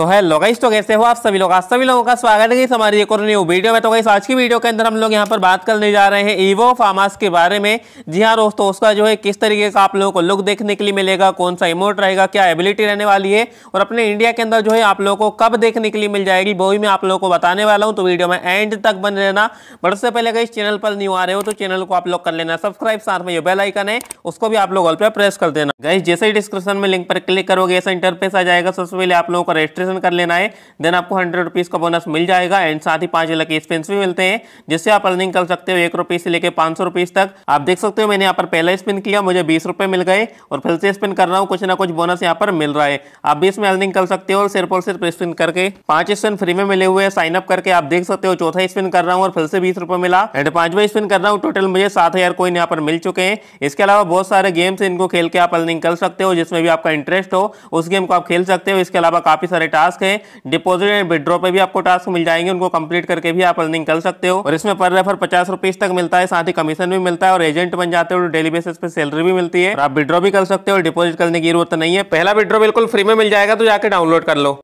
तो है गाइस तो कैसे हो आप सभी लोग आज सभी लोगों का स्वागत है इस हमारी एक और न्यू वीडियो में तो गाइस आज की वीडियो के अंदर हम लोग यहां पर बात करने जा रहे हैं ईवो फार्मास के बारे में जी हां दोस्तों उसका जो है किस तरीके का आप लोगों को लुक देखने के लिए मिलेगा कौन सा इमोट रहेगा क्या एबिलिटी रहने वाली है और अपने इंडिया के अंदर जो है आप लोगों को कब देखने के लिए मिल जाएगी वो भी मैं आप लोगों को बताने वाला हूँ तो वीडियो में एंड तक बन रहना बट उससे पहले गई चैनल पर न्यू आ रहे हो तो चैनल को आप लोग कर लेना सब्सक्राइब साथ में जो बेल है उसको भी आप लोग ऑल पर प्रेस कर देना गई जैसे ही डिस्क्रिप्शन में लिंक पर क्लिक करोगे ऐसा इंटरपेस आ जाएगा सबसे पहले आप लोगों को रजिस्ट्रेशन रजिस्ट्रेशन कर लेना है देन आपको हंड्रेड रुपीज़ का बोनस मिल जाएगा एंड साथ ही पाँच अलग स्पिन्स भी मिलते हैं जिससे आप अर्निंग कर सकते हो एक रुपये से लेकर पाँच सौ रुपीज़ तक आप देख सकते हो मैंने यहाँ पर पहला स्पिन किया मुझे बीस रुपये मिल गए और फिर से स्पिन कर रहा हूँ कुछ ना कुछ बोनस यहाँ पर मिल रहा है आप भी इसमें अर्निंग कर सकते हो और सिर्फ और सिर्फ स्पिन करके पाँच स्पिन फ्री में मिले हुए साइन अप करके आप देख सकते हो चौथा स्पिन कर रहा हूँ और फिर से बीस मिला एंड पाँचवा स्पिन कर रहा हूँ टोटल मुझे सात हज़ार कोई यहाँ पर मिल चुके हैं इसके अलावा बहुत सारे गेम्स इनको खेल के आप अर्निंग कर सकते हो जिसमें भी आपका इंटरेस्ट हो उस गेम को आप खेल सकते हो इसके अलावा काफ़ी सारे टास्क है डिपोजिट एंड विड्रॉ पे भी आपको टास्क मिल जाएंगे उनको कंप्लीट करके भी आप अर्निंग कर सकते हो और इसमें पर रेफर पचास रुपीज तक मिलता है साथ ही कमीशन भी मिलता है और एजेंट बन जाते हो तो डेली बेसिस पे सैलरी भी मिलती है और आप विड्रॉ भी कर सकते हो डिपोजिट करने की जरूरत नहीं है पहला विड्रॉ बिल्कुल फ्री में मिल जाएगा तो जाकर डाउनलोड कर लो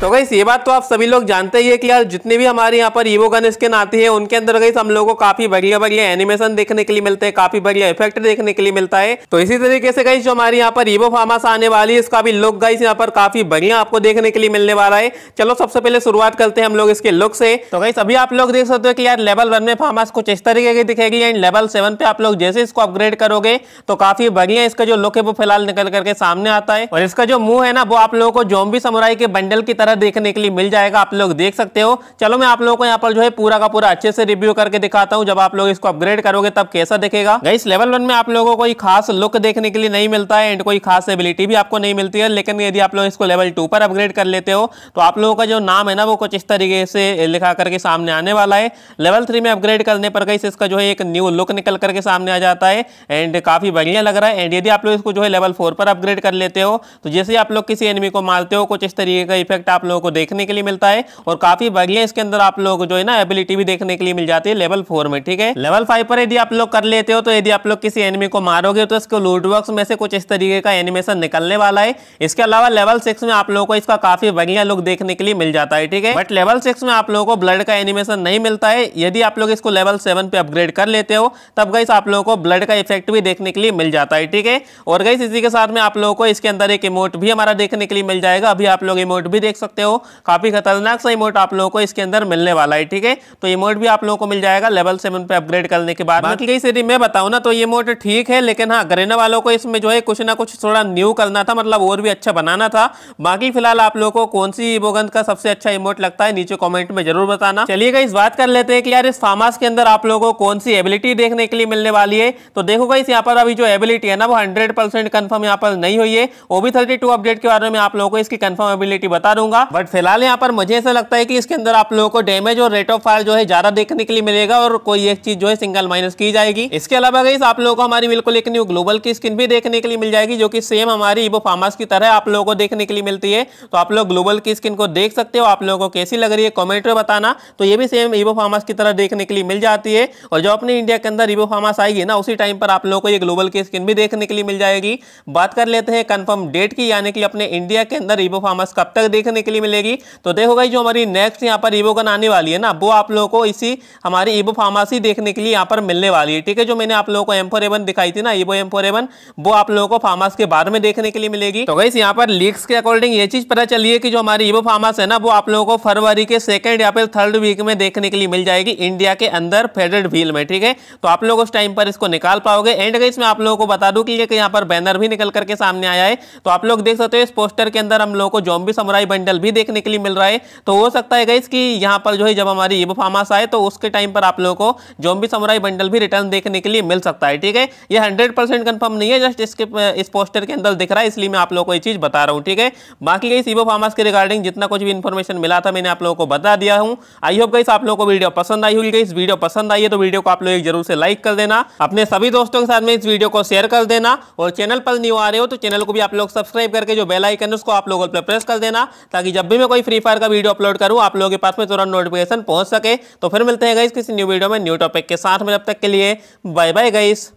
तो गई ये बात तो आप सभी लोग जानते ही है कि यार जितने भी हमारे यहाँ पर ईवो गन स्किन आती है उनके अंदर गई हम लोगों को काफी बढ़िया बढ़िया एनिमेशन देखने के लिए मिलते हैं काफी बढ़िया इफेक्ट देखने के लिए मिलता है तो इसी तरीके से गई जो हमारे यहाँ पर ईवो फार्मास आने वाली है इसका भी लुक गई यहाँ पर काफी बढ़िया आपको देखने के लिए मिलने वाला है चलो सबसे पहले शुरुआत करते हैं हम लोग इसके लुक से तो गई सभी आप लोग देख सकते हो कि यार लेवल वन में फार्मास कुछ इस तरीके की दिखेगी एंड लेवल सेवन पे आप लोग जैसे इसको अपग्रेड करोगे तो काफी बढ़िया इसका जो लुक है वो फिलहाल निकल करके सामने आता है और इसका जो मुंह है ना वो आप लोगों को जोम्बी समुराई के बंडल की तरह तरह देखने के लिए मिल जाएगा आप लोग देख सकते हो चलो मैं आप लोगों को यहाँ पर जो है पूरा का पूरा अच्छे से रिव्यू करके दिखाता हूँ जब आप लोग इसको अपग्रेड करोगे तब कैसा दिखेगा इस लेवल वन में आप लोगों को कोई खास लुक देखने के लिए नहीं मिलता है एंड कोई खास एबिलिटी भी आपको नहीं मिलती है लेकिन यदि आप लोग इसको लेवल टू पर अपग्रेड कर लेते हो तो आप लोगों का जो नाम है ना वो कुछ इस तरीके से लिखा करके सामने आने वाला है लेवल थ्री में अपग्रेड करने पर कहीं इसका जो है एक न्यू लुक निकल करके सामने आ जाता है एंड काफ़ी बढ़िया लग रहा है एंड यदि आप लोग इसको जो है लेवल फोर पर अपग्रेड कर लेते हो तो जैसे आप लोग किसी एनिमी को मारते हो कुछ इस तरीके का इफेक्ट आप लोगों को देखने के लिए मिलता है और काफी बढ़िया इसके अंदर आप लोगों को जो है ना एबिलिटी भी देखने के लिए मिल जाती है लेवल फोर में ठीक है लेवल फाइव पर यदि आप लोग कर लेते हो तो यदि आप लोग किसी एनिमी को मारोगे तो इसके लूटबॉक्स में से कुछ इस तरीके का एनिमेशन निकलने वाला है इसके अलावा लेवल सिक्स में आप लोगों को इसका काफी बढ़िया लुक देखने के लिए मिल जाता है ठीक है बट लेवल सिक्स में आप लोगों को ब्लड का एनिमेशन नहीं मिलता है यदि आप लोग इसको लेवल सेवन पे अपग्रेड कर लेते हो तब गई आप लोगों को ब्लड का इफेक्ट भी देखने के लिए मिल जाता है ठीक है और गई इसी के साथ में आप लोगों को इसके अंदर एक इमोट भी हमारा देखने के लिए मिल जाएगा अभी आप लोग इमोट भी देख सकते सकते हो काफ़ी खतरनाक सा इमोट आप लोगों को इसके अंदर मिलने वाला है ठीक है तो इमोट भी आप लोगों को मिल जाएगा लेवल सेवन पे अपग्रेड करने के बाद बाकी कई बताऊँ ना तो ये इमोट ठीक है लेकिन हाँ ग्रेन वालों को इसमें जो है कुछ ना कुछ थोड़ा न्यू करना था मतलब और भी अच्छा बनाना था बाकी फिलहाल आप लोगों को कौन सी इबोगन का सबसे अच्छा इमोट लगता है नीचे कॉमेंट में जरूर बताना चलिएगा इस बात कर लेते हैं कि यार इस फार्मास के अंदर आप लोगों को कौन सी एबिलिटी देखने के लिए मिलने वाली है तो देखो इस यहाँ पर अभी जो एबिलिटी है ना वो हंड्रेड परसेंट कन्फर्म यहाँ पर नहीं हुई है वो भी थर्टी अपडेट के बारे में आप लोगों को इसकी कन्फर्म एबिलिटी बता दूंगा करूंगा बट फिलहाल यहाँ पर मुझे ऐसा लगता है कि इसके अंदर आप लोगों को डैमेज और रेट ऑफ फायर जो है ज्यादा देखने के लिए मिलेगा और कोई एक चीज जो है सिंगल माइनस की जाएगी इसके अलावा गई आप लोगों को हमारी बिल्कुल एक न्यू ग्लोबल की स्किन भी देखने के लिए मिल जाएगी जो की सेम हमारी इबो फार्मास की तरह आप लोगों को देखने के लिए मिलती है तो आप लोग ग्लोबल की स्किन को देख सकते हो आप लोगों को कैसी लग रही है कॉमेंट में बताना तो ये भी सेम इबो फार्मास की तरह देखने के लिए मिल जाती है और जो अपने इंडिया के अंदर इबो फार्मास आएगी ना उसी टाइम पर आप लोगों को ये ग्लोबल की स्किन भी देखने के लिए मिल जाएगी बात कर लेते हैं कंफर्म डेट की यानी कि अपने इंडिया के अंदर इबो फार्मास कब तक देखने के लिए मिलेगी तो देखो भाई जो हमारी नेक्स्ट यहाँ पर ईबो गन आने वाली है ना वो आप लोगों को इसी हमारी ईबो फार्मासी देखने के लिए यहाँ पर मिलने वाली है ठीक है जो मैंने आप लोगों को एम फोर दिखाई थी ना ईबो एम फोर वो आप लोगों को फार्मास के बारे में देखने के लिए मिलेगी तो गई यहाँ पर लीक्स के अकॉर्डिंग ये चीज पता चली है कि जो हमारी ईबो फार्मास है ना वो आप लोगों को फरवरी के सेकेंड या फिर थर्ड वीक में देखने के लिए मिल जाएगी इंडिया के अंदर फेडेड व्हील में ठीक है तो आप लोग उस टाइम पर इसको निकाल पाओगे एंड गई इसमें आप लोगों को बता दूं कि ये यहाँ पर बैनर भी निकल करके सामने आया है तो आप लोग देख सकते हो इस पोस्टर के अंदर हम लोगों को जॉम्बी समुराई बंडल कल भी देखने के लिए मिल रहा है तो हो सकता है गाइस कि यहाँ पर जो है जब हमारी इबो फार्मास आए तो उसके टाइम पर आप लोगों को जोम्बी समुराई बंडल भी रिटर्न देखने के लिए मिल सकता है ठीक है ये हंड्रेड कंफर्म नहीं है जस्ट इसके इस पोस्टर के अंदर दिख रहा है इसलिए मैं आप लोगों को ये चीज़ बता रहा हूँ ठीक है बाकी गई सीबो फार्मास के रिगार्डिंग जितना कुछ भी इन्फॉर्मेशन मिला था मैंने आप लोगों को बता दिया हूँ आई होप गई आप लोगों को वीडियो पसंद आई होगी इस वीडियो पसंद आई है तो वीडियो को आप लोग जरूर से लाइक कर देना अपने सभी दोस्तों के साथ में इस वीडियो को शेयर कर देना और चैनल पर न्यू आ रहे हो तो चैनल को भी आप लोग सब्सक्राइब करके जो बेल आइकन है उसको आप लोगों पर प्रेस कर देना ताकि ताकि जब भी मैं कोई फ्री फायर का वीडियो अपलोड करूँ आप लोगों के पास में तुरंत नोटिफिकेशन पहुँच सके तो फिर मिलते हैं गई किसी न्यू वीडियो में न्यू टॉपिक के साथ में अब तक के लिए बाय बाय गईस